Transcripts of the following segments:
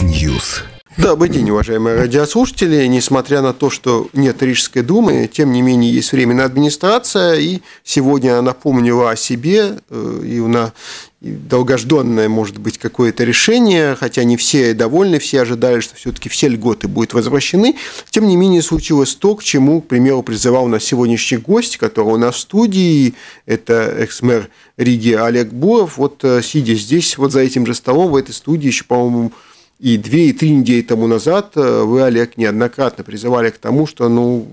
News. Добрый день, уважаемые радиослушатели. Несмотря на то, что нет Рижской думы, тем не менее есть временная администрация, и сегодня она напомнила о себе, э, и у нас долгожданное, может быть, какое-то решение, хотя не все довольны, все ожидали, что все-таки все льготы будут возвращены. Тем не менее, случилось то, к чему, к примеру, призывал нас сегодняшний гость, который у нас в студии, это экс-мэр Риги Олег Буров. Вот э, сидя здесь, вот за этим же столом, в этой студии, еще, по-моему, и две, и три недели тому назад э, вы, Олег, неоднократно призывали к тому, что, ну,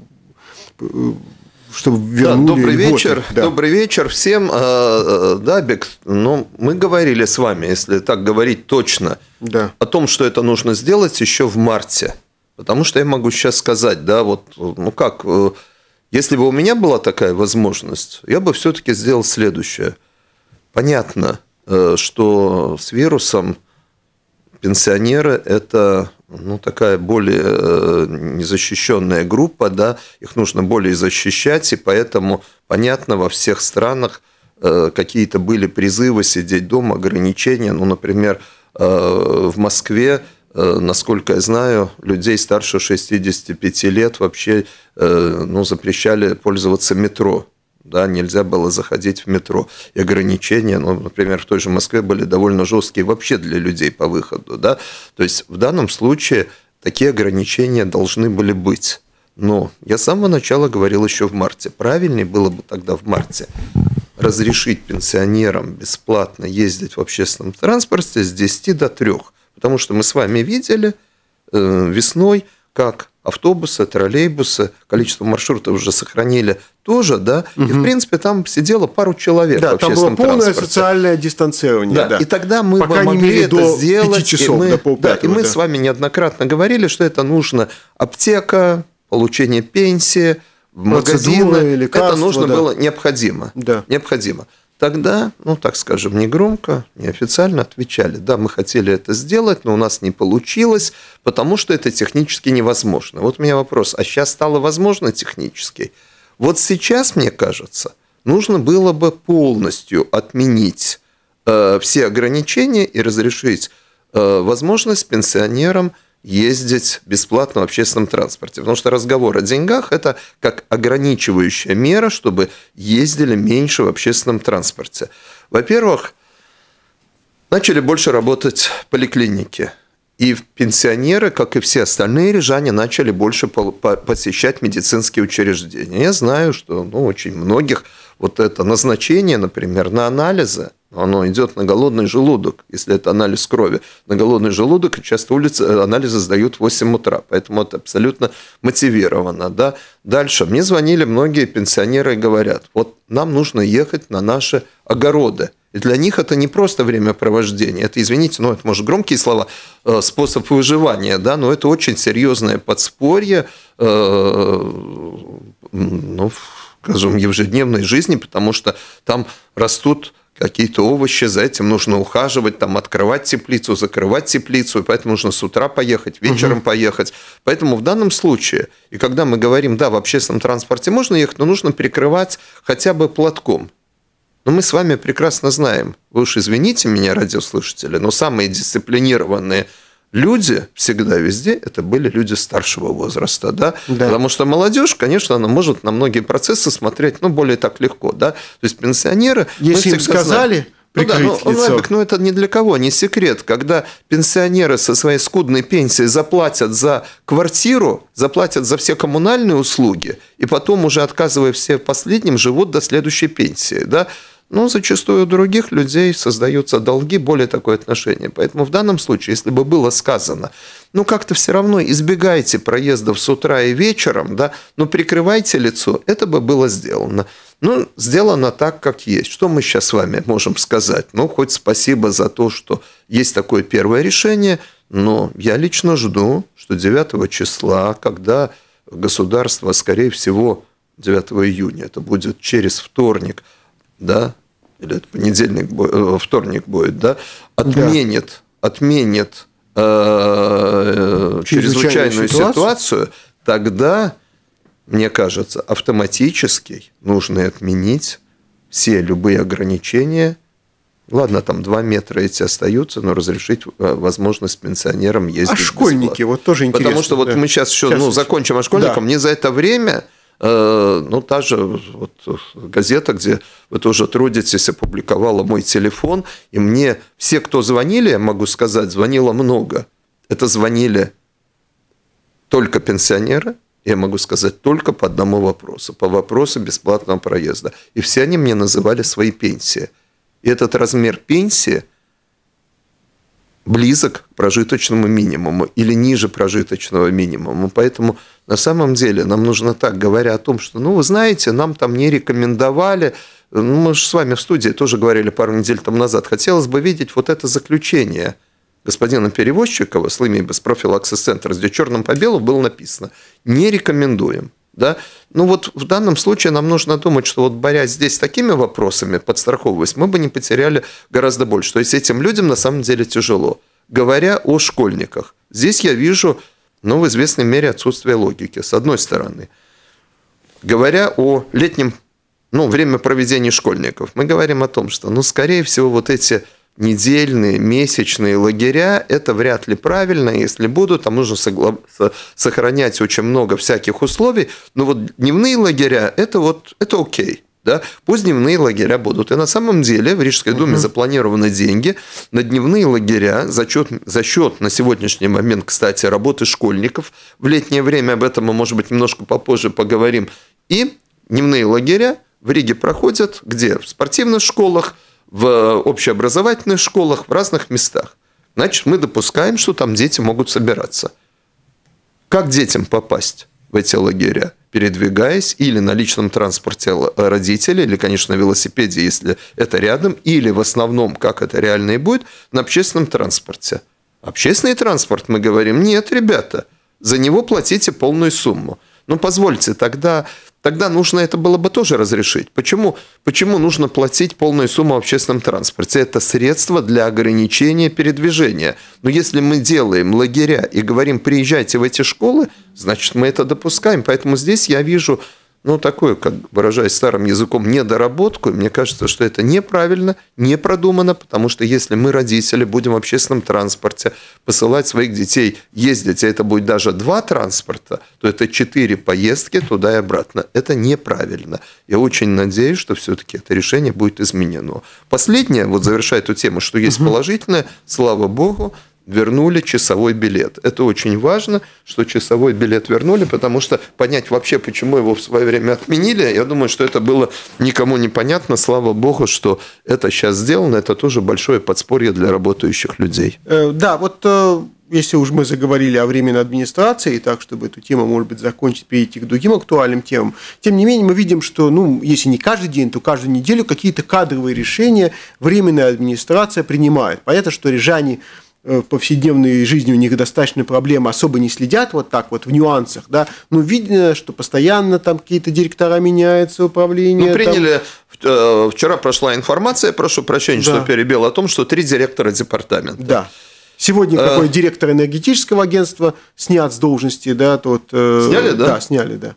э, чтобы вернули да, добрый льготы. вечер, да. добрый вечер всем, а, э, Да, Дабик. Ну, мы говорили с вами, если так говорить точно, да. о том, что это нужно сделать еще в марте, потому что я могу сейчас сказать, да, вот, ну как, если бы у меня была такая возможность, я бы все-таки сделал следующее. Понятно, что с вирусом пенсионеры – это ну, такая более э, незащищенная группа, да, их нужно более защищать, и поэтому, понятно, во всех странах э, какие-то были призывы сидеть дома, ограничения. Ну, например, э, в Москве, насколько я знаю, людей старше 65 лет вообще ну, запрещали пользоваться метро да, нельзя было заходить в метро. И ограничения, ну, например, в той же Москве были довольно жесткие вообще для людей по выходу, да. То есть в данном случае такие ограничения должны были быть. Но я с самого начала говорил еще в марте, правильнее было бы тогда в марте разрешить пенсионерам бесплатно ездить в общественном транспорте с 10 до 3. Потому что мы с вами видели э, весной, как автобусы, троллейбусы, количество маршрутов уже сохранили тоже, да, угу. и в принципе там сидело пару человек. Да, в там было полное транспорте. социальное дистанцирование. Да, да. и тогда мы Пока могли это до сделать. 5 часов, и мы, до да, и мы да. с вами неоднократно говорили, что это нужно аптека, получение пенсии, магазины, Это нужно да. было необходимо, да. необходимо. Тогда, ну так скажем, негромко, неофициально отвечали, да, мы хотели это сделать, но у нас не получилось, потому что это технически невозможно. Вот у меня вопрос, а сейчас стало возможно технически? Вот сейчас, мне кажется, нужно было бы полностью отменить э, все ограничения и разрешить э, возможность пенсионерам ездить бесплатно в общественном транспорте. Потому что разговор о деньгах – это как ограничивающая мера, чтобы ездили меньше в общественном транспорте. Во-первых, начали больше работать поликлиники – и пенсионеры, как и все остальные рижане, начали больше посещать медицинские учреждения. Я знаю, что ну, очень многих вот это назначение, например, на анализы, оно идет на голодный желудок, если это анализ крови. На голодный желудок часто улицы, э, анализы сдают в 8 утра, поэтому это абсолютно мотивировано. Да? Дальше. Мне звонили многие пенсионеры и говорят, вот нам нужно ехать на наши огороды – и для них это не просто времяпровождение, это, извините, ну это, может, громкие слова, э, способ выживания, да, но это очень серьезное подспорье, э, ну, скажем, ежедневной жизни, потому что там растут какие-то овощи, за этим нужно ухаживать, там открывать теплицу, закрывать теплицу, и поэтому нужно с утра поехать, вечером угу. поехать. Поэтому в данном случае, и когда мы говорим, да, в общественном транспорте можно ехать, но нужно перекрывать хотя бы платком. Но ну, мы с вами прекрасно знаем, вы уж извините меня, радиослушатели, но самые дисциплинированные люди всегда везде это были люди старшего возраста, да? да, потому что молодежь, конечно, она может на многие процессы смотреть, ну более так легко, да, то есть пенсионеры, если им сказали. Знаем, ну Прикрыть ну, да, ну, ну это ни для кого не секрет. Когда пенсионеры со своей скудной пенсией заплатят за квартиру, заплатят за все коммунальные услуги, и потом уже отказывая все последним, живут до следующей пенсии. Да? Но зачастую у других людей создаются долги, более такое отношение. Поэтому в данном случае, если бы было сказано, ну как-то все равно избегайте проездов с утра и вечером, да, но прикрывайте лицо, это бы было сделано. Ну, сделано так, как есть. Что мы сейчас с вами можем сказать? Ну, хоть спасибо за то, что есть такое первое решение, но я лично жду, что 9 числа, когда государство, скорее всего, 9 июня, это будет через вторник, да, или это понедельник, э, вторник будет, да, отменит, да. отменит э, э чрезвычайную ситуацию, ситуацию тогда, мне кажется, автоматически нужно отменить все любые ограничения. Ладно, там 2 метра эти остаются, но разрешить э, возможность пенсионерам ездить. А школьники, бесплатно. вот тоже интересно. Потому что да. вот мы сейчас еще сейчас ну, закончим о школьникам Да. Мне за это время Э, ну, та же вот газета, где вы тоже трудитесь, опубликовала мой телефон, и мне все, кто звонили, могу сказать, звонило много. Это звонили только пенсионеры, я могу сказать только по одному вопросу, по вопросу бесплатного проезда. И все они мне называли свои пенсии. И этот размер пенсии – близок к прожиточному минимуму или ниже прожиточного минимума. Поэтому на самом деле нам нужно так, говоря о том, что, ну, вы знаете, нам там не рекомендовали, ну, мы же с вами в студии тоже говорили пару недель там назад, хотелось бы видеть вот это заключение господина Перевозчикова с Лымей без профилаксис-центра, где черным по белу было написано «не рекомендуем» да? Ну вот в данном случае нам нужно думать, что вот борясь здесь с такими вопросами, подстраховываясь, мы бы не потеряли гораздо больше. То есть этим людям на самом деле тяжело. Говоря о школьниках, здесь я вижу, ну, в известной мере отсутствие логики, с одной стороны. Говоря о летнем, ну, время проведения школьников, мы говорим о том, что, ну, скорее всего, вот эти недельные, месячные лагеря, это вряд ли правильно, если будут, там нужно сохранять очень много всяких условий, но вот дневные лагеря, это вот, это окей. Да? Пусть дневные лагеря будут. И на самом деле в Рижской Думе угу. запланированы деньги на дневные лагеря за счет, за счет на сегодняшний момент, кстати, работы школьников. В летнее время об этом мы, может быть, немножко попозже поговорим. И дневные лагеря в Риге проходят где? В спортивных школах, в общеобразовательных школах, в разных местах. Значит, мы допускаем, что там дети могут собираться. Как детям попасть в эти лагеря? передвигаясь или на личном транспорте э, родителей, или, конечно, на велосипеде, если это рядом, или в основном, как это реально и будет, на общественном транспорте. Общественный транспорт, мы говорим, нет, ребята, за него платите полную сумму. Но ну, позвольте, тогда Тогда нужно это было бы тоже разрешить. Почему, почему нужно платить полную сумму в общественном транспорте? Это средство для ограничения передвижения. Но если мы делаем лагеря и говорим, приезжайте в эти школы, значит, мы это допускаем. Поэтому здесь я вижу ну, такое, как выражаясь старым языком, недоработку. И мне кажется, что это неправильно, не продумано, потому что если мы, родители, будем в общественном транспорте посылать своих детей ездить, а это будет даже два транспорта, то это четыре поездки туда и обратно. Это неправильно. Я очень надеюсь, что все-таки это решение будет изменено. Последнее, вот завершая эту тему, что есть положительное, слава богу, вернули часовой билет. Это очень важно, что часовой билет вернули, потому что понять вообще, почему его в свое время отменили, я думаю, что это было никому непонятно. Слава богу, что это сейчас сделано. Это тоже большое подспорье для работающих людей. Э, да, вот э, если уж мы заговорили о временной администрации, так, чтобы эту тему, может быть, закончить, перейти к другим актуальным темам, тем не менее мы видим, что, ну, если не каждый день, то каждую неделю какие-то кадровые решения временная администрация принимает. Понятно, что рижане Э, в повседневной жизни у них достаточно проблем, особо не следят вот так вот в нюансах, да, но ну, видно, что постоянно там какие-то директора меняются, управление. Ну, приняли, там... Э, вчера прошла информация, прошу прощения, да. что перебил, о том, что три директора департамента. Да. Сегодня а... Э. какой директор энергетического агентства снят с должности, да, тот... Сняли, да? Да, сняли, да.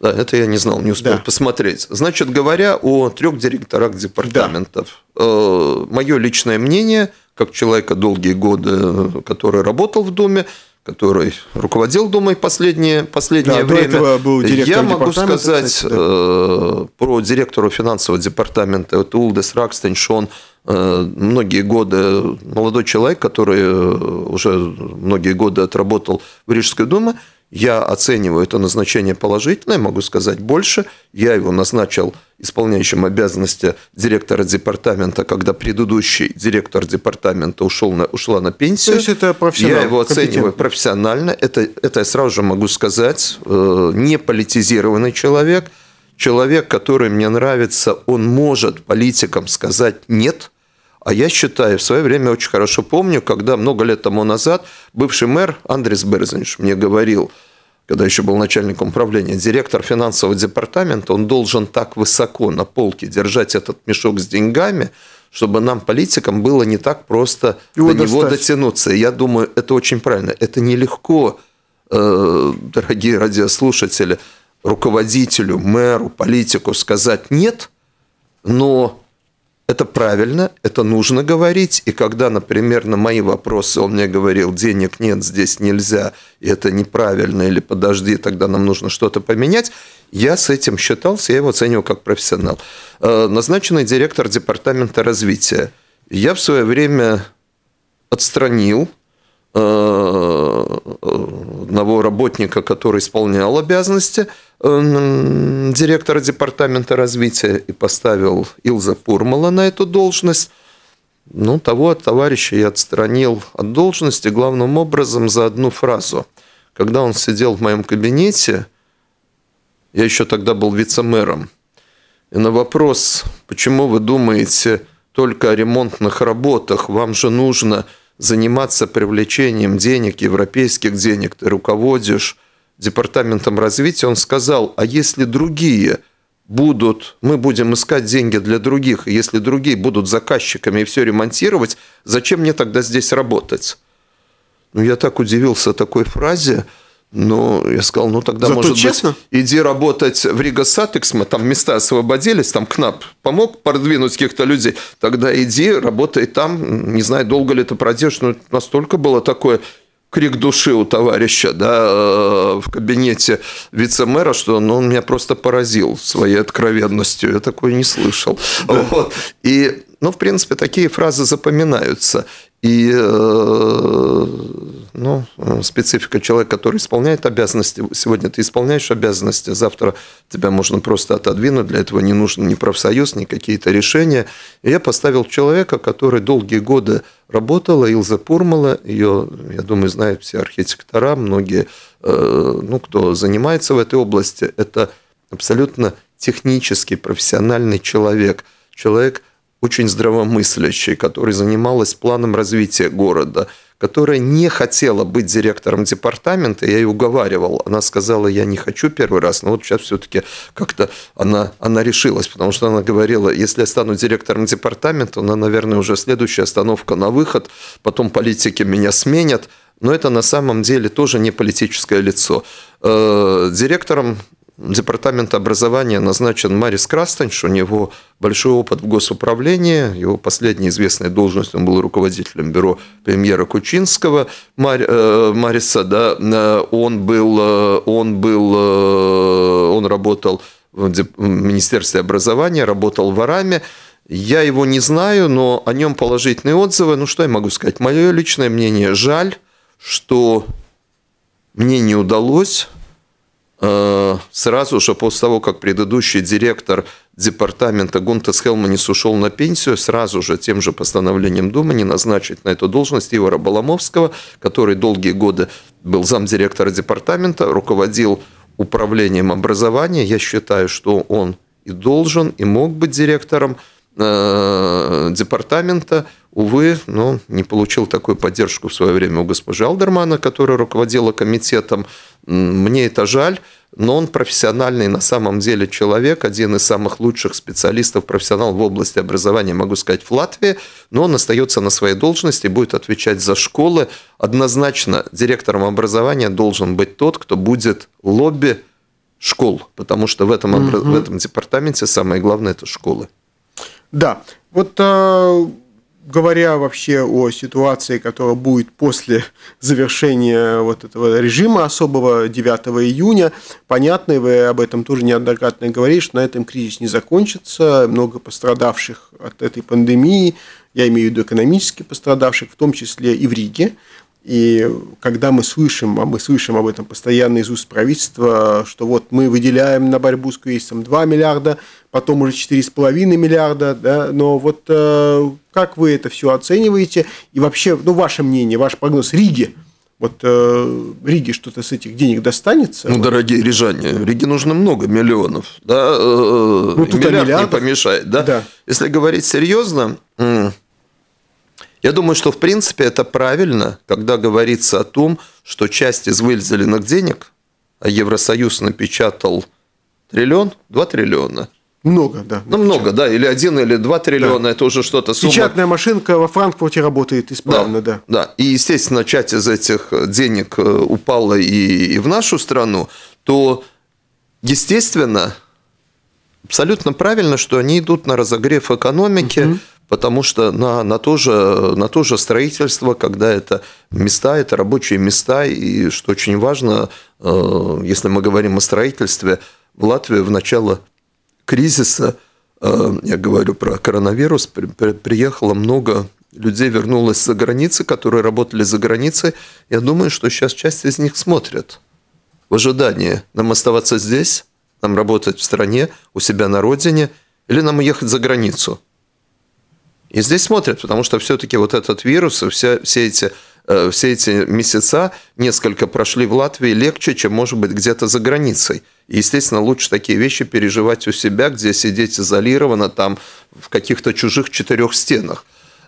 Да, это я не знал, не успел да. посмотреть. Значит, говоря о трех директорах департаментов, да. мое личное мнение – как человека долгие годы, который работал в Думе, который руководил Думой последнее, последнее да, время. был Я могу сказать кстати, да. Э, про директора финансового департамента, это Улдес Ракстенш, он э, многие годы молодой человек, который э, уже многие годы отработал в Рижской Думе, я оцениваю это назначение положительное, могу сказать больше. Я его назначил исполняющим обязанности директора департамента, когда предыдущий директор департамента ушел на, ушла на пенсию. То есть это профессионал. Я его оцениваю профессионально. Это, это я сразу же могу сказать. Э, не политизированный человек. Человек, который мне нравится, он может политикам сказать «нет», а я считаю, в свое время очень хорошо помню, когда много лет тому назад бывший мэр Андрес Берзинш мне говорил, когда еще был начальником управления, директор финансового департамента, он должен так высоко на полке держать этот мешок с деньгами, чтобы нам, политикам, было не так просто Его до достать. него дотянуться. И я думаю, это очень правильно. Это нелегко, э, дорогие радиослушатели, руководителю, мэру, политику сказать «нет», но это правильно, это нужно говорить. И когда, например, на мои вопросы он мне говорил, денег нет, здесь нельзя, и это неправильно, или подожди, тогда нам нужно что-то поменять, я с этим считался, я его оценивал как профессионал. Э, назначенный директор департамента развития. Я в свое время отстранил э, э, одного работника, который исполнял обязанности э, директора департамента развития и поставил Илза Пурмала на эту должность. Ну, того от товарища я отстранил от должности главным образом за одну фразу. Когда он сидел в моем кабинете, я еще тогда был вице-мэром, и на вопрос, почему вы думаете только о ремонтных работах, вам же нужно – заниматься привлечением денег, европейских денег, ты руководишь департаментом развития, он сказал, а если другие будут, мы будем искать деньги для других, и если другие будут заказчиками и все ремонтировать, зачем мне тогда здесь работать? Ну, я так удивился такой фразе – ну, я сказал, ну тогда, Зато может честно? быть, иди работать в Рига Сатекс, мы там места освободились, там КНАП помог продвинуть каких-то людей, тогда иди, работай там, не знаю, долго ли ты пройдешь, но настолько было такое крик души у товарища да, э, в кабинете вице-мэра, что ну, он меня просто поразил своей откровенностью. Я такое не слышал. Да. Вот. И, ну, в принципе, такие фразы запоминаются. И э, ну, специфика человека, который исполняет обязанности. Сегодня ты исполняешь обязанности, завтра тебя можно просто отодвинуть. Для этого не нужен ни профсоюз, ни какие-то решения. И я поставил человека, который долгие годы работала, Илза Пурмала. Ее, я думаю, знают все архитектора, многие, э, ну, кто занимается в этой области. Это абсолютно технический, профессиональный человек. Человек – очень здравомыслящей, которая занималась планом развития города, которая не хотела быть директором департамента, я ее уговаривал. Она сказала, я не хочу первый раз, но вот сейчас все-таки как-то она, она решилась, потому что она говорила, если я стану директором департамента, она, наверное, уже следующая остановка на выход, потом политики меня сменят, но это на самом деле тоже не политическое лицо. Э, директором департамента образования назначен Марис Крастаньш, у него большой опыт в госуправлении, его последняя известная должность он был руководителем бюро премьера Кучинского Мар, э, Мариса, да, он был, э, он был, э, он работал в Министерстве образования, работал в Араме, я его не знаю, но о нем положительные отзывы. Ну, что я могу сказать? Мое личное мнение – жаль, что мне не удалось Э, сразу же после того, как предыдущий директор департамента Гунтес Хелманис ушел на пенсию, сразу же тем же постановлением Думы не назначить на эту должность Ивара Баламовского, который долгие годы был замдиректора департамента, руководил управлением образования. Я считаю, что он и должен, и мог быть директором Э, департамента, увы, ну, не получил такую поддержку в свое время у госпожи Алдермана, которая руководила комитетом. Мне это жаль, но он профессиональный на самом деле человек, один из самых лучших специалистов, профессионал в области образования, могу сказать, в Латвии, но он остается на своей должности, будет отвечать за школы. Однозначно директором образования должен быть тот, кто будет лобби школ, потому что в этом, угу. в этом департаменте самое главное – это школы. Да, вот э, говоря вообще о ситуации, которая будет после завершения вот этого режима особого 9 июня, понятно, и вы об этом тоже неоднократно говорили, что на этом кризис не закончится, много пострадавших от этой пандемии, я имею в виду экономически пострадавших, в том числе и в Риге, и когда мы слышим, а мы слышим об этом постоянно из уст правительства, что вот мы выделяем на борьбу с кризисом 2 миллиарда, потом уже 4,5 миллиарда, да, но вот э, как вы это все оцениваете? И вообще, ну, ваше мнение, ваш прогноз Риги, вот э, Риге что-то с этих денег достанется? Ну, вот. дорогие рижане, Риге нужно много миллионов, да, э, ну, миллиард миллиардов. не помешает, да? да. Если говорить серьезно, я думаю, что в принципе это правильно, когда говорится о том, что часть из выделенных денег, а Евросоюз напечатал триллион, два триллиона. Много, да. Ну, много, да. Или один, или два триллиона, да. это уже что-то сумма. Печатная машинка во Франкфурте работает исправно, да. Да, да. и, естественно, часть из этих денег э, упала и, и в нашу страну, то, естественно, абсолютно правильно, что они идут на разогрев экономики, угу потому что на, на, то же, на то же строительство, когда это места, это рабочие места, и что очень важно, э, если мы говорим о строительстве, в Латвии в начало кризиса, э, я говорю про коронавирус, при, при, приехало много людей, вернулось за границы, которые работали за границей. Я думаю, что сейчас часть из них смотрят в ожидании, нам оставаться здесь, нам работать в стране, у себя на родине, или нам уехать за границу – и здесь смотрят, потому что все-таки вот этот вирус, все, все эти э, все эти месяца несколько прошли в Латвии легче, чем, может быть, где-то за границей. И, естественно, лучше такие вещи переживать у себя, где сидеть изолированно, там, в каких-то чужих четырех стенах.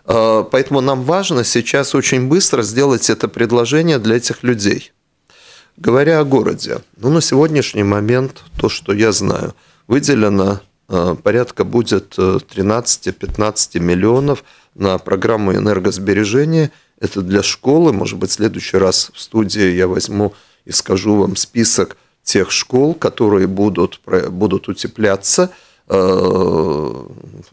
Э, поэтому нам важно сейчас очень быстро сделать это предложение для этих людей. Говоря о городе, ну, на сегодняшний момент, то, что я знаю, выделено Э, порядка будет 13-15 э, миллионов на программу энергосбережения. Это для школы. Может быть, в следующий раз в студии я возьму и скажу вам список тех школ, которые будут, будут утепляться. Э,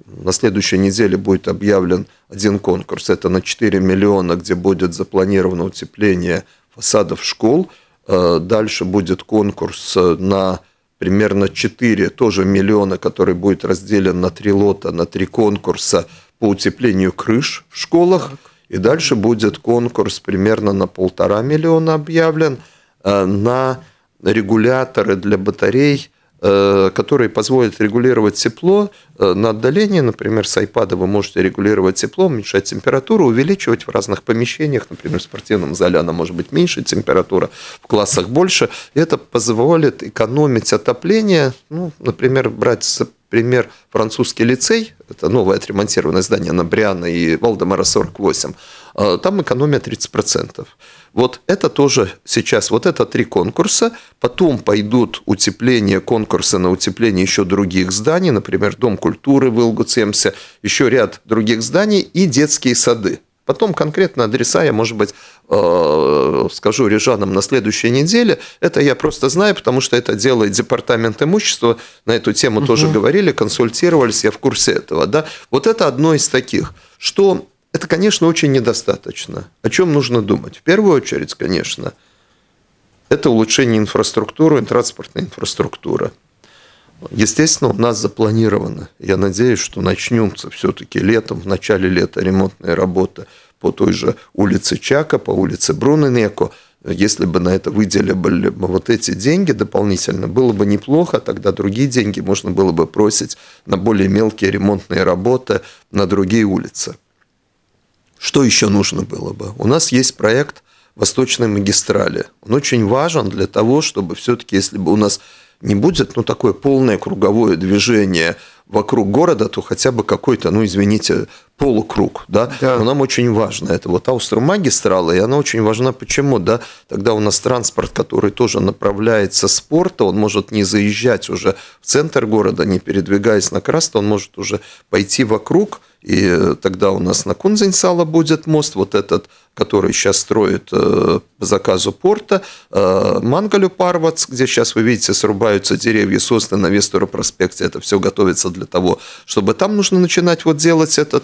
на следующей неделе будет объявлен один конкурс. Это на 4 миллиона, где будет запланировано утепление фасадов школ. Дальше будет конкурс на примерно 4 тоже миллиона, который будет разделен на три лота, на три конкурса по утеплению крыш в школах. И дальше будет конкурс примерно на полтора миллиона объявлен э, на регуляторы для батарей – Э, которые позволят регулировать тепло э, на отдалении. Например, с iPad вы можете регулировать тепло, уменьшать температуру, увеличивать в разных помещениях. Например, в спортивном зале она может быть меньше, температура в классах больше. Это позволит экономить отопление. Ну, например, брать Пример – французский лицей, это новое отремонтированное здание на Бриана и Валдемара 48, а, там экономия 30%. Вот это тоже сейчас, вот это три конкурса, потом пойдут утепление, конкурсы на утепление еще других зданий, например, Дом культуры в Илгуцемсе, еще ряд других зданий и детские сады. Потом конкретно адреса я, может быть, э, скажу рижанам на следующей неделе. Это я просто знаю, потому что это делает департамент имущества. На эту тему угу. тоже говорили, консультировались, я в курсе этого. Да? Вот это одно из таких, что это, конечно, очень недостаточно. О чем нужно думать? В первую очередь, конечно, это улучшение инфраструктуры, транспортной инфраструктуры. Естественно, у нас запланировано, я надеюсь, что начнется все-таки летом, в начале лета ремонтная работа по той же улице Чака, по улице Бруненеко. Если бы на это выделили бы вот эти деньги дополнительно, было бы неплохо, тогда другие деньги можно было бы просить на более мелкие ремонтные работы на другие улицы. Что еще нужно было бы? У нас есть проект Восточной магистрали. Он очень важен для того, чтобы все-таки, если бы у нас не будет ну, такое полное круговое движение вокруг города, то хотя бы какой-то, ну, извините, полукруг, да? да. Но нам очень важно это. Вот аустромагистрала, и она очень важна почему, да? Тогда у нас транспорт, который тоже направляется с порта, он может не заезжать уже в центр города, не передвигаясь на Краста, он может уже пойти вокруг, и э, тогда у нас на Кунзенсала будет мост, вот этот, который сейчас строит э, по заказу порта, э, Мангалю Парвац, где сейчас, вы видите, срубаются деревья, созданы на Вестеро проспекте, это все готовится для того, чтобы там нужно начинать вот делать этот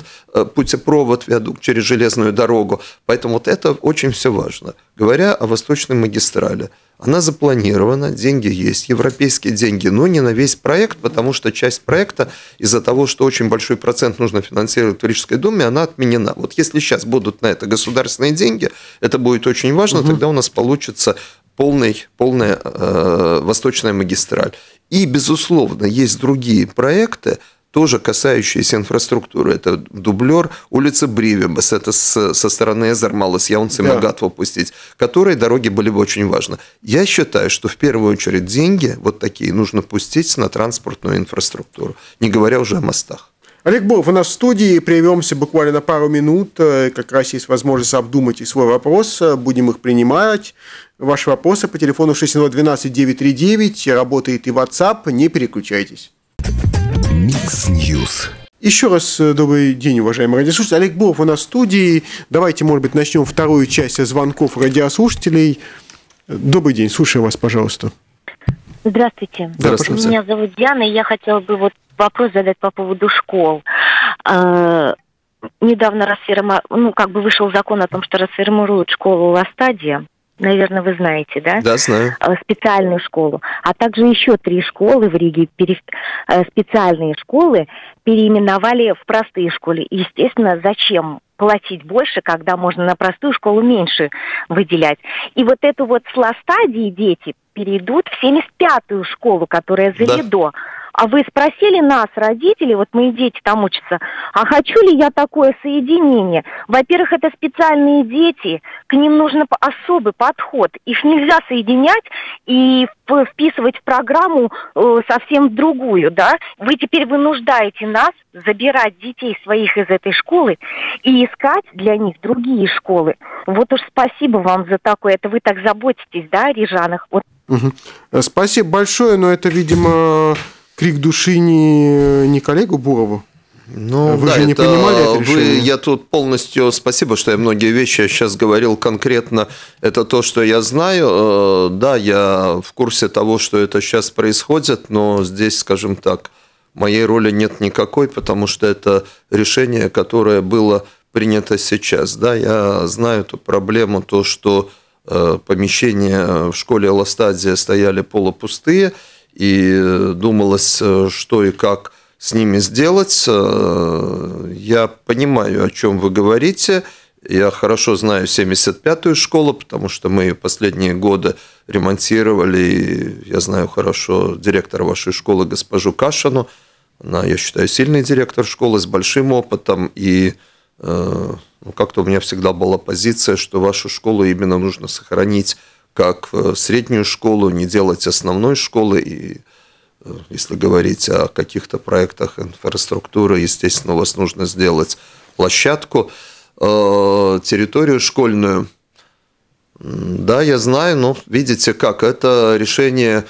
путепровод, виадук через железную дорогу, поэтому вот это очень все важно. Говоря о восточной магистрали – она запланирована, деньги есть, европейские деньги, но не на весь проект, потому что часть проекта из-за того, что очень большой процент нужно финансировать в Рижской думе, она отменена. Вот если сейчас будут на это государственные деньги, это будет очень важно, угу. тогда у нас получится полный, полная э, восточная магистраль. И, безусловно, есть другие проекты, тоже касающиеся инфраструктуры. Это дублер улица Бривимас, это с, со стороны Эзермала, с Яунцем да. Агатва пустить, которые дороги были бы очень важны. Я считаю, что в первую очередь деньги вот такие нужно пустить на транспортную инфраструктуру, не говоря уже о мостах. Олег Буров, у нас в студии, прервемся буквально на пару минут, э, как раз есть возможность обдумать и свой вопрос, э, будем их принимать. Ваши вопросы по телефону 612 939, работает и WhatsApp, не переключайтесь. Микс Ньюс. Еще раз э, добрый день, уважаемые радиослушатели. Олег Буров у нас в студии. Давайте, может быть, начнем вторую часть звонков радиослушателей. Добрый день, слушаю вас, пожалуйста. Здравствуйте. Здравствуйте. Меня зовут Диана, и я хотела бы вот вопрос задать по поводу школ. А, недавно расфирма... ну, как бы вышел закон о том, что расформируют школу в Астаде наверное, вы знаете, да? Да, знаю. Э, специальную школу. А также еще три школы в Риге, э, специальные школы, переименовали в простые школы. Естественно, зачем платить больше, когда можно на простую школу меньше выделять. И вот эту вот сластадии дети перейдут в 75-ю школу, которая за да. ЕДО. А вы спросили нас, родители, вот мои дети там учатся, а хочу ли я такое соединение? Во-первых, это специальные дети, к ним нужен особый подход. Их нельзя соединять и вписывать в программу э, совсем другую, да? Вы теперь вынуждаете нас забирать детей своих из этой школы и искать для них другие школы. Вот уж спасибо вам за такое. Это вы так заботитесь, да, о рижанах? Вот. Угу. Спасибо большое, но это, видимо, крик души не, не коллегу Бурову? Но ну вы да, же не это, понимали это решение. Вы, я тут полностью спасибо, что я многие вещи я сейчас говорил конкретно. Это то, что я знаю. Э, да, я в курсе того, что это сейчас происходит, но здесь, скажем так, моей роли нет никакой, потому что это решение, которое было принято сейчас. Да, я знаю эту проблему, то, что э, помещения в школе Ластадия стояли полупустые – и э, думалось, э, что и как с ними сделать. Э, я понимаю, о чем вы говорите. Я хорошо знаю 75-ю школу, потому что мы последние годы ремонтировали. Я знаю хорошо директора вашей школы, госпожу Кашину. Она, я считаю, сильный директор школы с большим опытом. И ну, как-то у меня всегда была позиция, что вашу школу именно нужно сохранить как э, среднюю школу, не делать основной школы. И э, если говорить о каких-то проектах инфраструктуры, естественно, у вас нужно сделать площадку, э, территорию школьную. Да, я знаю, но видите как, это решение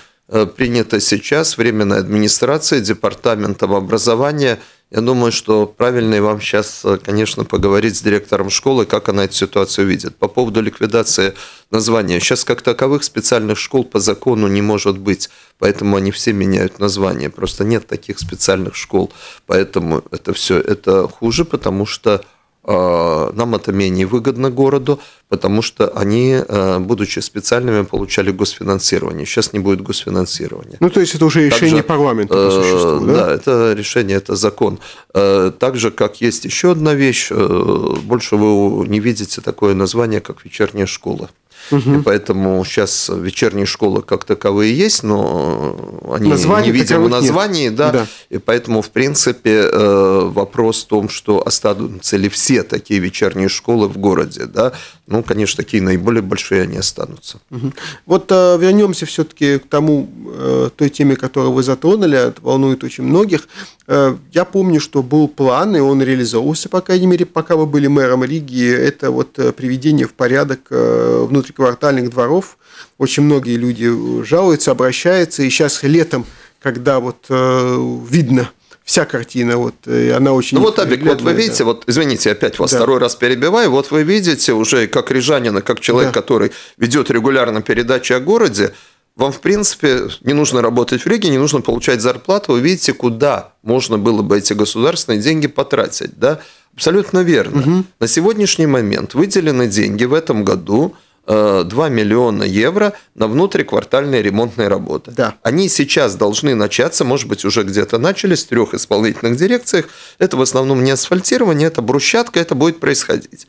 принято сейчас Временной администрацией Департаментом образования – я думаю, что правильно вам сейчас, э, конечно, поговорить с директором школы, как она эту ситуацию видит. По поводу ликвидации названия. Сейчас как таковых специальных школ по закону не может быть, поэтому они все меняют название. Просто нет таких специальных школ, поэтому это все это хуже, потому что Э, нам это менее выгодно городу, потому что они, э, будучи специальными, получали госфинансирование. Сейчас не будет госфинансирования. Ну, то есть это уже решение Также, парламента по э, существу, да? Да, это решение, это закон. Так же, как есть еще одна вещь, больше вы не видите такое название, как «Вечерняя школа». Угу. И поэтому сейчас вечерние школы как таковые есть, но они Название не видим в названии, да, да. И поэтому, в принципе, э, вопрос в том, что останутся ли все такие вечерние школы в городе, да, ну, конечно, такие наиболее большие они останутся. Угу. Вот э, вернемся все-таки к тому, э, той теме, которую вы затронули, это волнует очень многих. я помню, что был план, и он реализовывался, по крайней мере, пока вы были мэром Риги, это вот приведение в порядок внутри квартальных дворов. Очень многие люди э, жалуются, обращаются. И сейчас летом, когда вот э, видно вся картина, вот, э, и она очень... Ну вот, Абик, вот вы видите, да. вот, извините, опять вас да. второй раз перебиваю, вот вы видите уже как рижанина, как человек, да. который ведет регулярно передачи о городе, вам, в принципе, не нужно работать в Риге, не нужно получать зарплату, вы видите, куда можно было бы эти государственные деньги потратить, да? Абсолютно верно. Угу. На сегодняшний момент выделены деньги в этом году 2 э, миллиона евро на внутриквартальные ремонтные работы. Да. Они сейчас должны начаться, может быть, уже где-то начали с трех исполнительных дирекциях. Это в основном не асфальтирование, это брусчатка, это будет происходить.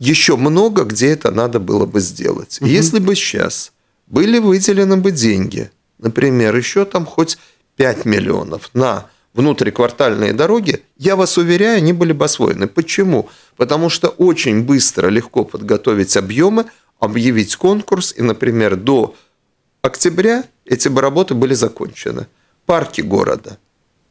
Еще много, где это надо было бы сделать. Угу. Если бы сейчас были выделены бы деньги, например, еще там хоть 5 миллионов на внутриквартальные дороги, я вас уверяю, они были бы освоены. Почему? Потому что очень быстро, легко подготовить объемы, объявить конкурс, и, например, до октября эти бы работы были закончены. Парки города.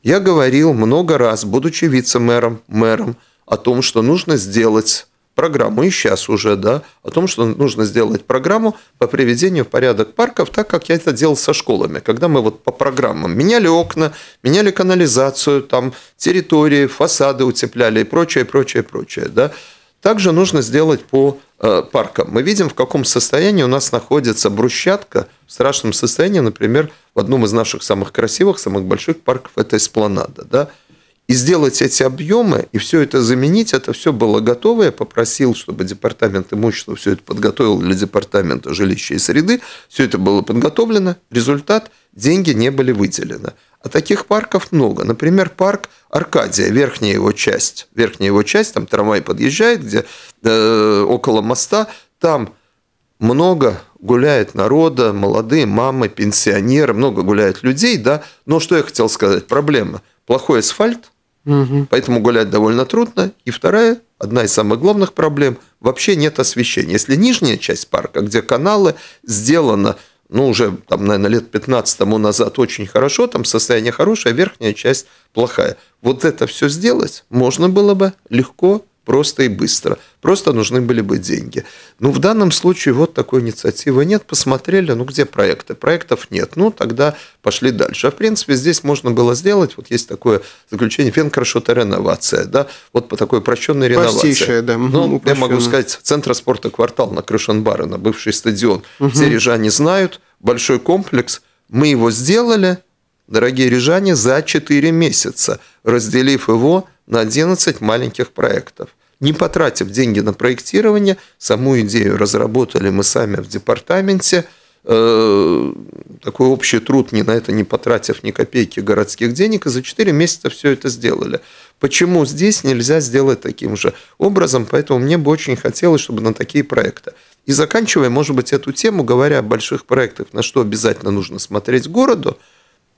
Я говорил много раз, будучи вице-мэром, мэром, о том, что нужно сделать программу, и сейчас уже, да, о том, что нужно сделать программу по приведению в порядок парков, так как я это делал со школами, когда мы вот по программам меняли окна, меняли канализацию, там территории, фасады утепляли и прочее, прочее, прочее, да. Также нужно сделать по э, паркам. Мы видим, в каком состоянии у нас находится брусчатка. В страшном состоянии, например, в одном из наших самых красивых, самых больших парков – это Эспланада. Да? И сделать эти объемы, и все это заменить, это все было готово. Я попросил, чтобы департамент имущества все это подготовил для департамента жилища и среды. Все это было подготовлено. Результат – деньги не были выделены. А таких парков много. Например, парк Аркадия, верхняя его часть. Верхняя его часть, там трамвай подъезжает, где э, около моста, там много гуляет народа, молодые мамы, пенсионеры, много гуляет людей, да. Но что я хотел сказать? Проблема. Плохой асфальт, угу. поэтому гулять довольно трудно. И вторая, одна из самых главных проблем, вообще нет освещения. Если нижняя часть парка, где каналы, сделана ну, уже, там, наверное, лет 15 тому назад очень хорошо, там состояние хорошее, верхняя часть плохая. Вот это все сделать можно было бы легко просто и быстро. Просто нужны были бы деньги. Но ну, в данном случае вот такой инициативы нет. Посмотрели, ну, где проекты? Проектов нет. Ну, тогда пошли дальше. А, в принципе, здесь можно было сделать, вот есть такое заключение, фенкрашота-реновация, да, вот по такой упрощенной реновации. Простейшая, да. Ну, я могу сказать, центр спорта «Квартал» на Крышенбара, на бывший стадион. Угу. Все рижане знают, большой комплекс, мы его сделали, дорогие рижане, за 4 месяца, разделив его на 11 маленьких проектов не потратив деньги на проектирование, саму идею разработали мы сами в департаменте, э, такой общий труд, ни на это не потратив ни копейки городских денег, и за 4 месяца все это сделали. Почему здесь нельзя сделать таким же образом? Поэтому мне бы очень хотелось, чтобы на такие проекты. И заканчивая, может быть, эту тему, говоря о больших проектах, на что обязательно нужно смотреть городу –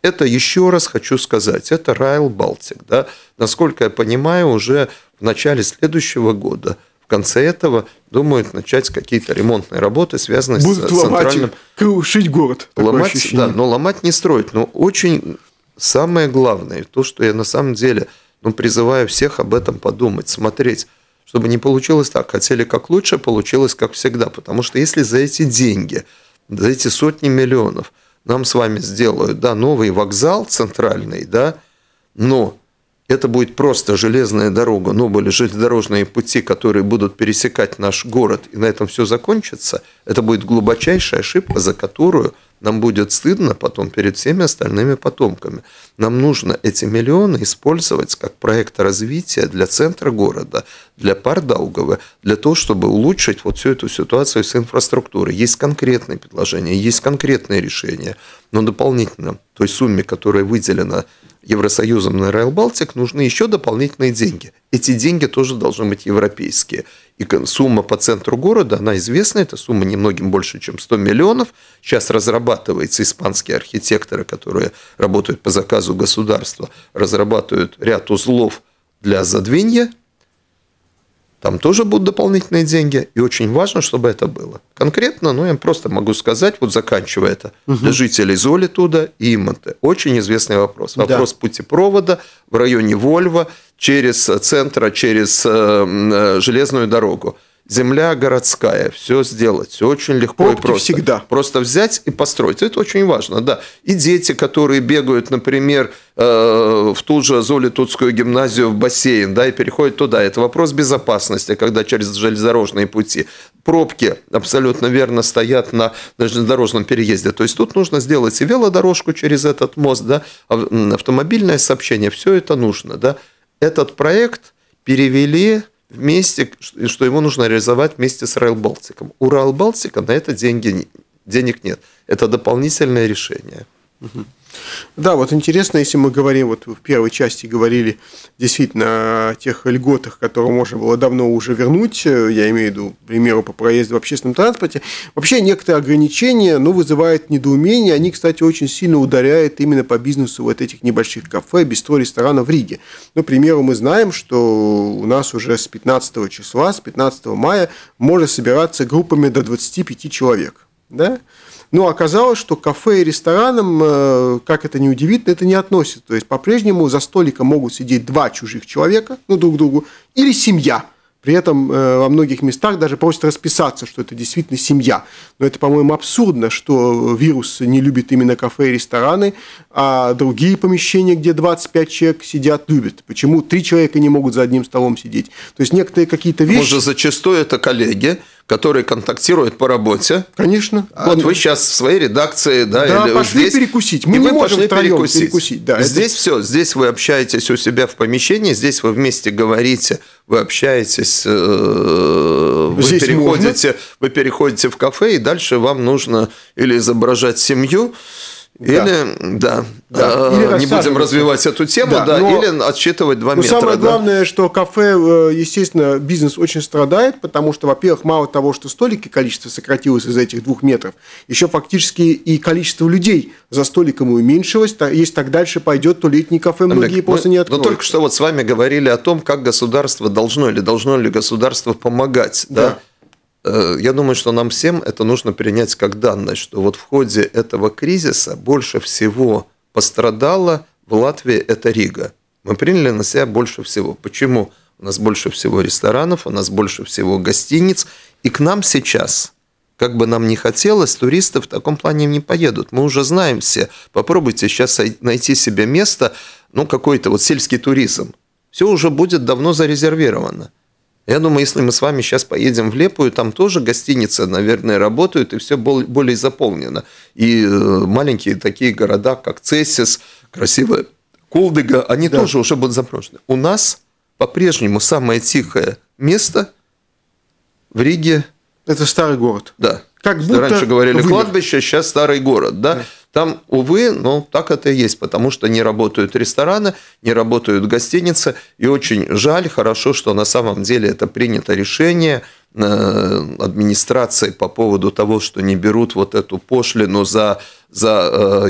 это еще раз хочу сказать, это Райл Балтик. Да? Насколько я понимаю, уже в начале следующего года, в конце этого, думают начать какие-то ремонтные работы, связанные Будут с центральным... крушить город. Ломать, ощущение. да, но ломать не строить. Но очень самое главное, то, что я на самом деле ну, призываю всех об этом подумать, смотреть, чтобы не получилось так. Хотели как лучше, получилось как всегда. Потому что если за эти деньги, за эти сотни миллионов – нам с вами сделают, да, новый вокзал центральный, да, но это будет просто железная дорога, но были железнодорожные пути, которые будут пересекать наш город, и на этом все закончится, это будет глубочайшая ошибка, за которую нам будет стыдно потом перед всеми остальными потомками. Нам нужно эти миллионы использовать как проект развития для центра города, для Пардаугова, для того, чтобы улучшить вот всю эту ситуацию с инфраструктурой. Есть конкретные предложения, есть конкретные решения но дополнительно той сумме, которая выделена Евросоюзом на Rail Baltic, нужны еще дополнительные деньги. Эти деньги тоже должны быть европейские. И сумма по центру города, она известна, это сумма немногим больше, чем 100 миллионов. Сейчас разрабатывается испанские архитекторы, которые работают по заказу государства, разрабатывают ряд узлов для задвинья там тоже будут дополнительные деньги, и очень важно, чтобы это было. Конкретно, ну, я просто могу сказать, вот заканчивая это, угу. для жителей Золитуда и Имонте. Очень известный вопрос. Вопрос да. путепровода в районе Вольва через центра, через э, э, железную дорогу земля городская, все сделать, все очень легко Пробки и просто. всегда. Просто взять и построить. Это очень важно, да. И дети, которые бегают, например, э, в ту же Золитутскую гимназию в бассейн, да, и переходят туда. Это вопрос безопасности, когда через железнодорожные пути пробки абсолютно верно стоят на железнодорожном переезде. То есть тут нужно сделать и велодорожку через этот мост, да, автомобильное сообщение, все это нужно, да. Этот проект перевели вместе, что его нужно реализовать вместе с Rail Балтиком. У Rail Балтика на это деньги, денег нет. Это дополнительное решение. Угу. Да, вот интересно, если мы говорим, вот в первой части говорили действительно о тех льготах, которые можно было давно уже вернуть, э, я имею в виду, к примеру, по проезду в общественном транспорте, вообще некоторые ограничения, ну, вызывают недоумение, они, кстати, очень сильно ударяют именно по бизнесу вот этих небольших кафе, бистро, ресторанов в Риге. Ну, к примеру, мы знаем, что у нас уже с 15 числа, с 15 мая можно собираться группами до 25 человек, да, но оказалось, что кафе и ресторанам, э, как это не удивительно, это не относится. То есть по-прежнему за столиком могут сидеть два чужих человека, ну друг другу, или семья. При этом э, во многих местах даже просят расписаться, что это действительно семья. Но это, по-моему, абсурдно, что вирус не любит именно кафе и рестораны, а другие помещения, где 25 человек сидят, любят. Почему три человека не могут за одним столом сидеть? То есть некоторые какие-то вещи... Может, зачастую это коллеги, которые контактируют по работе. Конечно. А вот а... вы сейчас в своей редакции, да, да или пошли здесь, перекусить. Мы и не можем пошли перекусить. перекусить. Да, здесь это... все, здесь вы общаетесь у себя в помещении, здесь вы вместе говорите, вы общаетесь, э, вы переходите, можно. вы переходите в кафе, и дальше вам нужно или изображать семью, или, да, да. да. Э, или не будем развивать эту тему, да, да но... или отсчитывать 2 но метра. Самое да. главное, что кафе, э, естественно, бизнес очень страдает, потому что, во-первых, мало того, что столики количество сократилось из этих двух метров, еще фактически и количество людей за столиком уменьшилось. Если так дальше пойдет, то летние кафе многие Олег, просто мы, не откроют. Но ну, только что вот с вами говорили о том, как государство должно или должно ли государство помогать, да? да? Э, я думаю, что нам всем это нужно принять как данность, что вот в ходе этого кризиса больше всего пострадала в Латвии это Рига. Мы приняли на себя больше всего. Почему? У нас больше всего ресторанов, у нас больше всего гостиниц. И к нам сейчас, как бы нам ни хотелось, туристы в таком плане не поедут. Мы уже знаем все. Попробуйте сейчас найти себе место, ну, какой-то вот сельский туризм. Все уже будет давно зарезервировано. Я думаю, если мы с вами сейчас поедем в Лепую, там тоже гостиницы, наверное, работают, и все более заполнено. И э, маленькие такие города, как Цессис, красивая Кулдыга, они да. тоже уже будут запрошены. У нас по-прежнему самое тихое место в Риге. Это старый город. Да. Как будто раньше говорили вымер. кладбище, сейчас старый город, да? да. Там, увы, но ну, так это и есть, потому что не работают рестораны, не работают гостиницы, и очень жаль, хорошо, что на самом деле это принято решение – Э, администрации по поводу того, что не берут вот эту пошлину за, за, э,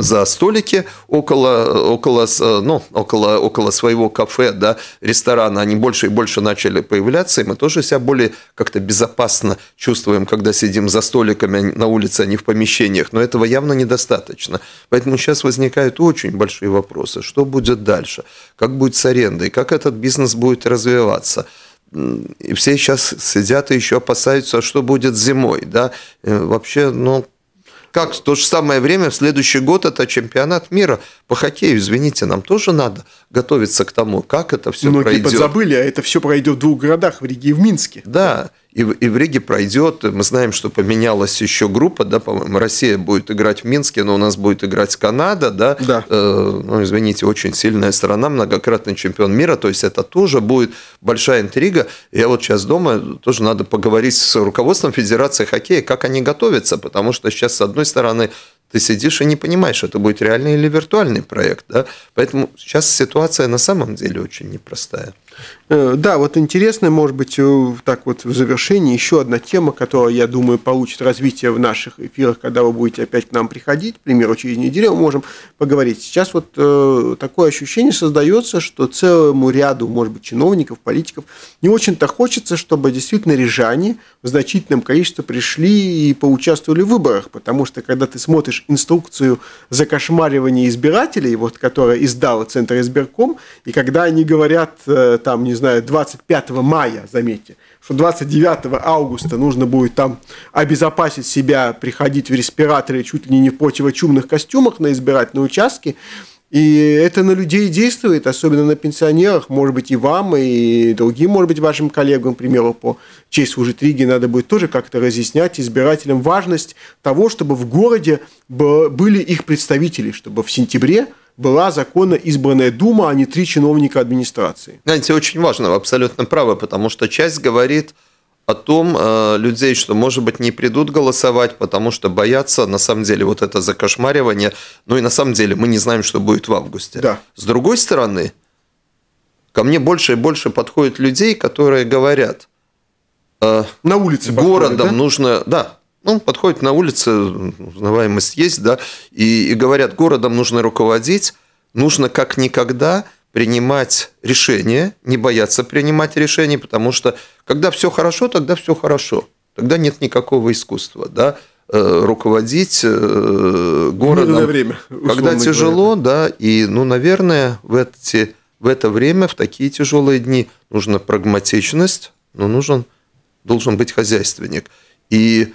за столики около, около, э, ну, около, около своего кафе, да, ресторана. Они больше и больше начали появляться, и мы тоже себя более как-то безопасно чувствуем, когда сидим за столиками а на улице, а не в помещениях. Но этого явно недостаточно. Поэтому сейчас возникают очень большие вопросы. Что будет дальше? Как будет с арендой? Как этот бизнес будет развиваться? И все сейчас сидят и еще опасаются, что будет зимой. Да? Э, вообще, ну, как в то же самое время в следующий год это чемпионат мира по хоккею. Извините, нам тоже надо готовиться к тому, как это все Многие пройдет. Многие подзабыли, а это все пройдет в двух городах, в Риге и в Минске. Да, да и, и в Риге пройдет. Мы знаем, что поменялась еще группа, да, по-моему, Россия будет играть в Минске, но у нас будет играть Канада, да, да. Э, ну, извините, очень сильная страна, многократный чемпион мира, то есть это тоже будет большая интрига. Я вот сейчас дома тоже надо поговорить с руководством Федерации хоккея, как они готовятся, потому что сейчас, с одной стороны, ты сидишь и не понимаешь, это будет реальный или виртуальный проект. Да? Поэтому сейчас ситуация на самом деле очень непростая. Э, да, вот интересно, может быть, э, так вот в завершении еще одна тема, которая, я думаю, получит развитие в наших эфирах, когда вы будете опять к нам приходить, к примеру, через неделю мы можем поговорить. Сейчас вот э, такое ощущение создается, что целому ряду, может быть, чиновников, политиков не очень-то хочется, чтобы действительно рижане в значительном количестве пришли и поучаствовали в выборах, потому что когда ты смотришь инструкцию закошмаривания избирателей, вот, которая издала Центр избирком, и когда они говорят, э, там, не знаю, 25 мая, заметьте, что 29 августа нужно будет там обезопасить себя, приходить в респираторе чуть ли не в противочумных костюмах на избирательные участки, и это на людей действует, особенно на пенсионерах, может быть, и вам, и другим, может быть, вашим коллегам, к примеру, по честь служит риге надо будет тоже как-то разъяснять избирателям важность того, чтобы в городе были их представители, чтобы в сентябре была законно избранная Дума, а не три чиновника администрации. Знаете, очень важно, вы абсолютно правы, потому что часть говорит – о том э, людей, что, может быть, не придут голосовать, потому что боятся, на самом деле, вот это закошмаривание. Ну и на самом деле мы не знаем, что будет в августе. Да. С другой стороны, ко мне больше и больше подходят людей, которые говорят, э, на улице городом да? нужно, да, ну, подходят на улице, узнаваемость есть, да, и, и говорят, городом нужно руководить, нужно как никогда принимать решения, не бояться принимать решения, потому что когда все хорошо, тогда все хорошо. Тогда нет никакого искусства, да, э, руководить э, городом. Мирное время. Когда тяжело, говоря. да, и, ну, наверное, в, эти, в это время, в такие тяжелые дни нужна прагматичность, но нужен, должен быть хозяйственник. И,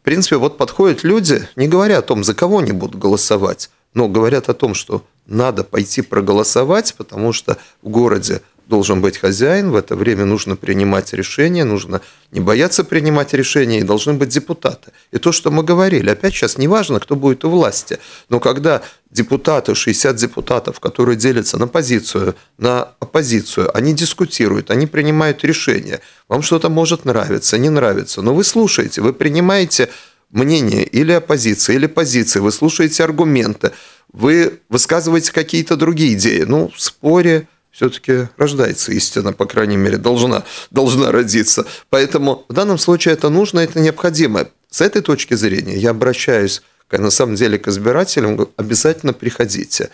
в принципе, вот подходят люди, не говоря о том, за кого они будут голосовать, но говорят о том, что надо пойти проголосовать, потому что в городе должен быть хозяин, в это время нужно принимать решения, нужно не бояться принимать решения, и должны быть депутаты. И то, что мы говорили, опять сейчас неважно, кто будет у власти, но когда депутаты, 60 депутатов, которые делятся на позицию, на оппозицию, они дискутируют, они принимают решения, вам что-то может нравиться, не нравится, но вы слушаете, вы принимаете мнение или оппозиции, или позиции, вы слушаете аргументы, вы высказываете какие-то другие идеи. Ну, в споре все-таки рождается истина, по крайней мере, должна, должна родиться. Поэтому в данном случае это нужно, это необходимо. С этой точки зрения я обращаюсь на самом деле к избирателям, обязательно приходите.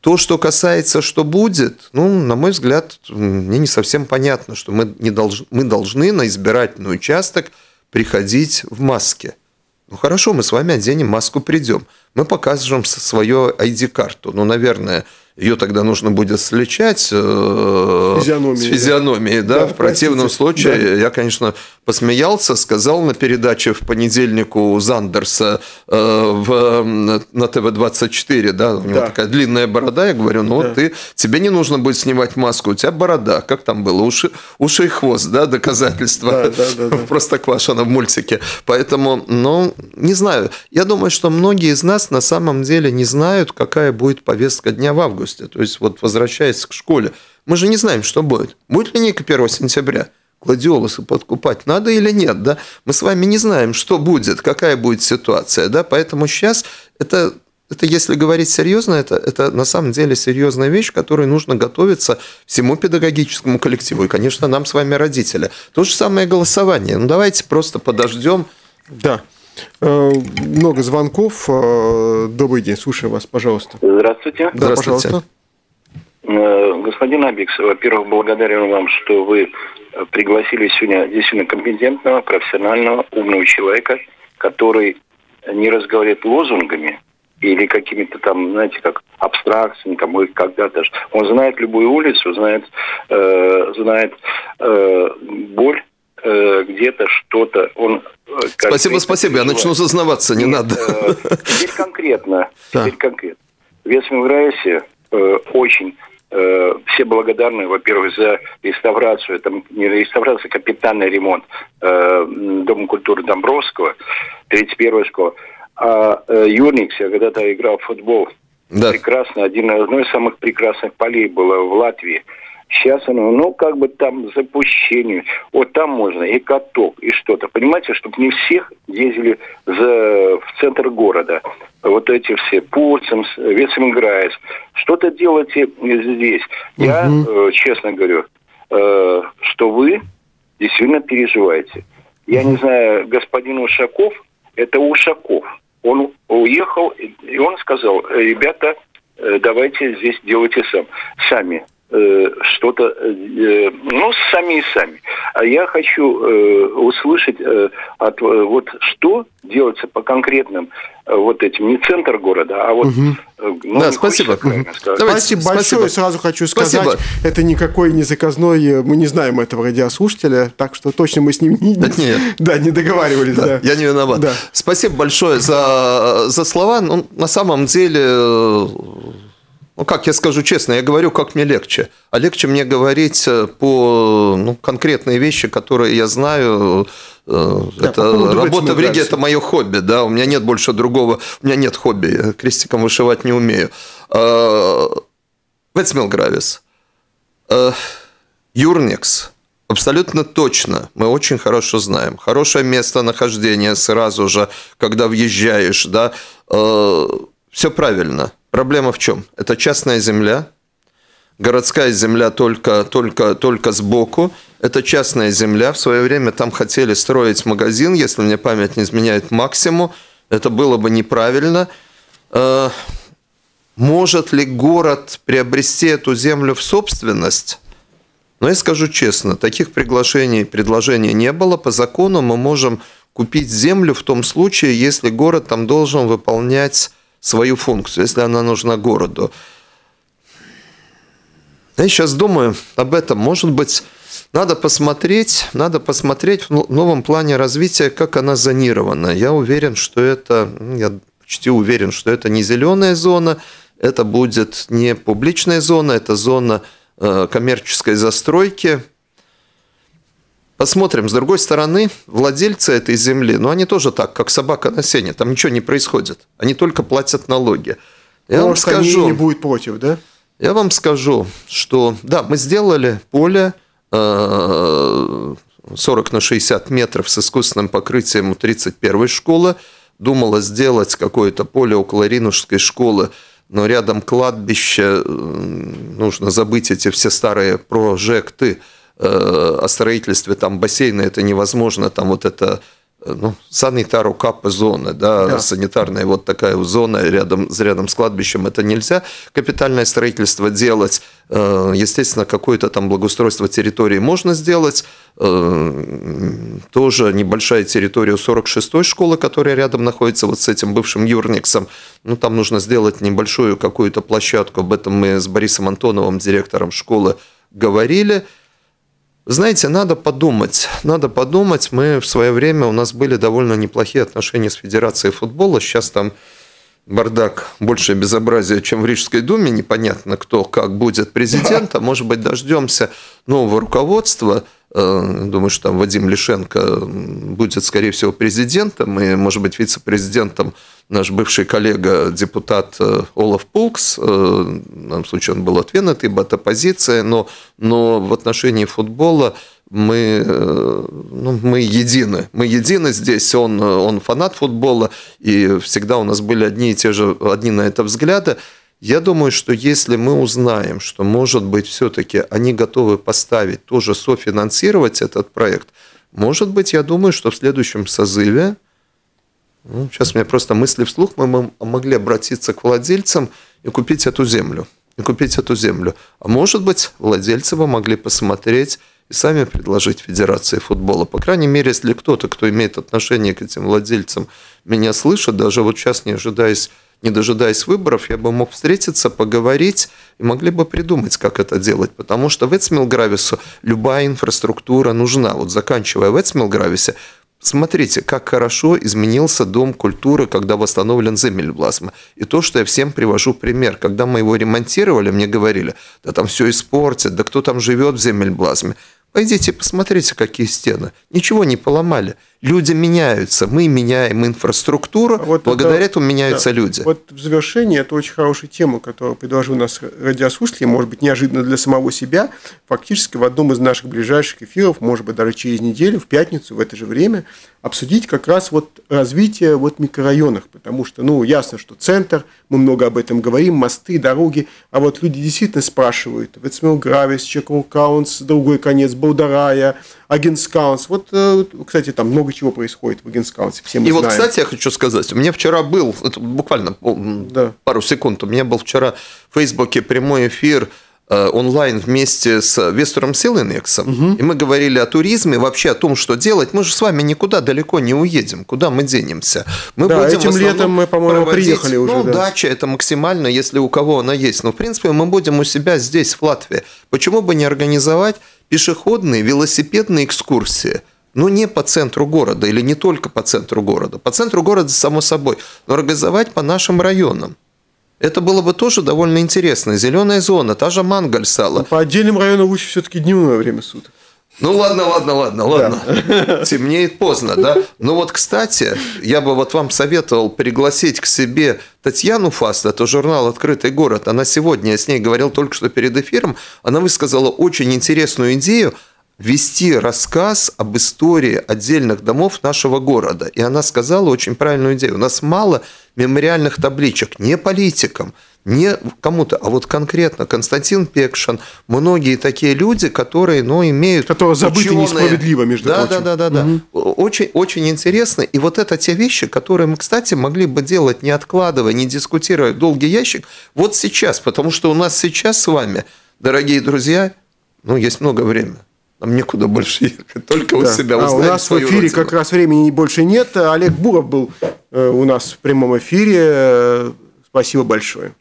То, что касается, что будет, ну, на мой взгляд, мне не совсем понятно, что мы, не долж... мы должны на избирательный участок приходить в маске. Ну хорошо, мы с вами оденем маску, придем. Мы покажем свою ID-карту. Ну, наверное, ее тогда нужно будет сличать физиономии, э, с физиономией. Да. Да, да в противном простите. случае да. я, конечно, посмеялся, сказал на передаче в понедельнику Зандерса э, в, на ТВ-24, да, у него да. такая длинная борода, я говорю, ну да. вот ты, тебе не нужно будет снимать маску, у тебя борода, как там было, уши, уши и хвост, да, доказательства. Да, да, да, в мультике. Поэтому, ну, не знаю. Я думаю, что многие из нас на самом деле не знают, какая будет повестка дня в августе августа, то есть вот возвращаясь к школе, мы же не знаем, что будет. Будет ли Ника 1 сентября? Гладиолусы подкупать надо или нет, да? Мы с вами не знаем, что будет, какая будет ситуация, да? Поэтому сейчас это это, если говорить серьезно, это, это на самом деле серьезная вещь, которой нужно готовиться всему педагогическому коллективу и, конечно, нам с вами родители. То же самое голосование. Ну, давайте просто подождем. Да. Э, много звонков. Э, добрый день, слушаю вас, пожалуйста. Здравствуйте. Да, Здравствуйте. пожалуйста. Э, господин Абикс, во-первых, благодарен вам, что вы пригласили сегодня действительно компетентного, профессионального, умного человека, который не разговаривает лозунгами или какими-то там, знаете, как абстракциями, там, или когда-то. Он знает любую улицу, знает, э, знает э, боль э, где-то что-то он... Э, спасибо, спасибо, я начну зазнаваться, не Нет, э, надо. Э, теперь конкретно, да. теперь конкретно. Весмин в Райсе э, очень э, все благодарны, во-первых, за реставрацию, там не реставрация, а капитальный ремонт э, Дома культуры Домбровского, 31-й школы. А э, Юникс, я когда-то играл в футбол, да. прекрасно, один, одно из самых прекрасных полей было в Латвии. Сейчас оно, ну, как бы там запущение. Вот там можно и каток, и что-то. Понимаете, чтобы не всех ездили за, в центр города. Вот эти все, Пурцем, Вецемграйс. Что-то делайте здесь. Угу. Я, э, честно говорю, э, что вы действительно переживаете. Я не знаю, господин Ушаков, это Ушаков. Он уехал, и он сказал, ребята, э, давайте здесь делайте сам, сами. Э, что-то, э, ну, сами и сами. А я хочу э, услышать от вот что делается по конкретным вот этим, не центр города, а вот... Угу. Ну, да, спасибо. Угу. Давайте, спасибо большое, сразу хочу сказать, спасибо. это никакой не заказной, мы не знаем этого радиослушателя, так что точно мы с ним не, нет, нет. Да, не договаривались. Да, да. Я не виноват. Да. Спасибо большое за, за слова, ну, на самом деле ну, как я скажу честно, я говорю, как мне легче. А легче мне говорить э, по ну, конкретные вещи, которые я знаю. Э, да, это работа в Риге – это мое хобби, да, у меня нет больше другого, у меня нет хобби, я крестиком вышивать не умею. Ветсмил э, Гравис, Юрникс, Абсолютно точно. Мы очень хорошо знаем. Хорошее место нахождения сразу же, когда въезжаешь, да. Все правильно. Проблема в чем? Это частная земля, городская земля только, только, только сбоку. Это частная земля. В свое время там хотели строить магазин, если мне память не изменяет максимум. Это было бы неправильно. Э, может ли город приобрести эту землю в собственность? Но я скажу честно, таких приглашений, предложений не было. По закону мы можем купить землю в том случае, если город там должен выполнять свою функцию, если она нужна городу. Я сейчас думаю об этом. Может быть, надо посмотреть, надо посмотреть в новом плане развития, как она зонирована. Я уверен, что это, ну, я почти уверен, что это не зеленая зона, это будет не публичная зона, это зона э, коммерческой застройки, Посмотрим, с другой стороны, владельцы этой земли, ну они тоже так, как собака на сене, там ничего не происходит, они только платят налоги. Я Может, вам скажу, не будет против, да? Я вам скажу, что да, мы сделали поле 40 э, на 60 метров с искусственным покрытием у 31-й школы. Думала сделать какое-то поле около Ринушской школы, но рядом кладбище, э, нужно забыть эти все старые прожекты. Э, о строительстве там бассейна, это невозможно, там вот это э, ну, санитару капы зоны, да, да, санитарная вот такая зона рядом, с рядом с кладбищем, это нельзя капитальное строительство делать. Э, естественно, какое-то там благоустройство территории можно сделать. Тоже небольшая территория 46-й школы, которая рядом находится вот с этим бывшим Юрниксом. Ну, там нужно сделать небольшую какую-то площадку. Об этом мы с Борисом Антоновым, директором школы, говорили – знаете, надо подумать. Надо подумать. Мы в свое время, у нас были довольно неплохие отношения с Федерацией футбола. Сейчас там бардак, большее безобразие, чем в Рижской думе. Непонятно, кто как будет президента. Может быть, дождемся нового руководства. Э, думаю, что там Вадим Лишенко будет, скорее всего, президентом и, может быть, вице-президентом наш бывший коллега, депутат э, Олаф Пулкс, э, в данном случае он был отвергнут, ибо от оппозиция. но, но в отношении футбола мы, э, ну, мы едины. Мы едины здесь, он, он фанат футбола, и всегда у нас были одни и те же, одни на это взгляды. Я думаю, что если мы узнаем, что, может быть, все-таки они готовы поставить, тоже софинансировать этот проект, может быть, я думаю, что в следующем созыве ну, сейчас у меня просто мысли вслух, мы могли обратиться к владельцам и купить эту землю. И купить эту землю. А может быть, владельцы бы могли посмотреть и сами предложить Федерации футбола. По крайней мере, если кто-то, кто имеет отношение к этим владельцам, меня слышит, даже вот сейчас не ожидаясь не дожидаясь выборов, я бы мог встретиться, поговорить и могли бы придумать, как это делать. Потому что в Эцмилгравису любая инфраструктура нужна. Вот заканчивая в Эцмилгрависе, Смотрите, как хорошо изменился Дом культуры, когда восстановлен Земельблазм. И то, что я всем привожу пример. Когда мы его ремонтировали, мне говорили, да там все испортят, да кто там живет в Земельблазме. Пойдите, посмотрите, какие стены. Ничего не поломали люди меняются, мы меняем инфраструктуру, а вот благодаря это, этому меняются да. люди. Вот в завершении это очень хорошая тема, которую предложил нас радиослушатель, может быть, неожиданно для самого себя. Фактически в одном из наших ближайших эфиров, может быть, даже через неделю, в пятницу, в это же время, обсудить как раз вот развитие вот микрорайонов, потому что, ну, ясно, что центр, мы много об этом говорим, мосты, дороги, а вот люди действительно спрашивают, Ветсмил Гравис, Чекру Каунс, другой конец, Болдарая, Агенс Каунс, э, вот, кстати, там много много чего происходит в агентскауте, все мы И знаем. вот, кстати, я хочу сказать, у меня вчера был, это буквально да. пару секунд, у меня был вчера в Фейсбуке прямой эфир э, онлайн вместе с Вестером Силенексом. угу. и мы говорили о туризме, вообще о том, что делать. Мы же с вами никуда далеко не уедем, куда мы денемся. Мы да, будем этим летом мы, по-моему, приехали уже. Ну, да. дача это максимально, если у кого она есть. Но, в принципе, мы будем у себя здесь, в Латвии. Почему бы не организовать пешеходные, велосипедные экскурсии – ну, не по центру города или не только по центру города. По центру города, само собой, но организовать по нашим районам. Это было бы тоже довольно интересно. Зеленая зона, та же Мангальсала. Ну, по отдельным районам лучше все-таки дневное время суток. Ну ладно, ладно, ладно, ладно. Да. Темнеет поздно, да? Ну вот, кстати, я бы вот вам советовал пригласить к себе Татьяну Фаст, это журнал «Открытый город». Она сегодня, я с ней говорил только что перед эфиром, она высказала очень интересную идею вести рассказ об истории отдельных домов нашего города. И она сказала очень правильную идею. У нас мало мемориальных табличек не политикам, не кому-то, а вот конкретно Константин Пекшин, многие такие люди, которые, ну, имеют... Которые забыты ученые... несправедливо, между да, прочим. Да, да, да, Очень, очень интересно. И вот это те вещи, которые мы, кстати, могли бы делать, не откладывая, не дискутируя долгий ящик, вот сейчас, потому что у нас сейчас с вами, дорогие друзья, ну, есть много времени. Нам некуда больше ехать, только да. у себя. А, у нас в эфире родину. как раз времени больше нет. Олег Буров был э, у нас в прямом эфире. Э, спасибо большое.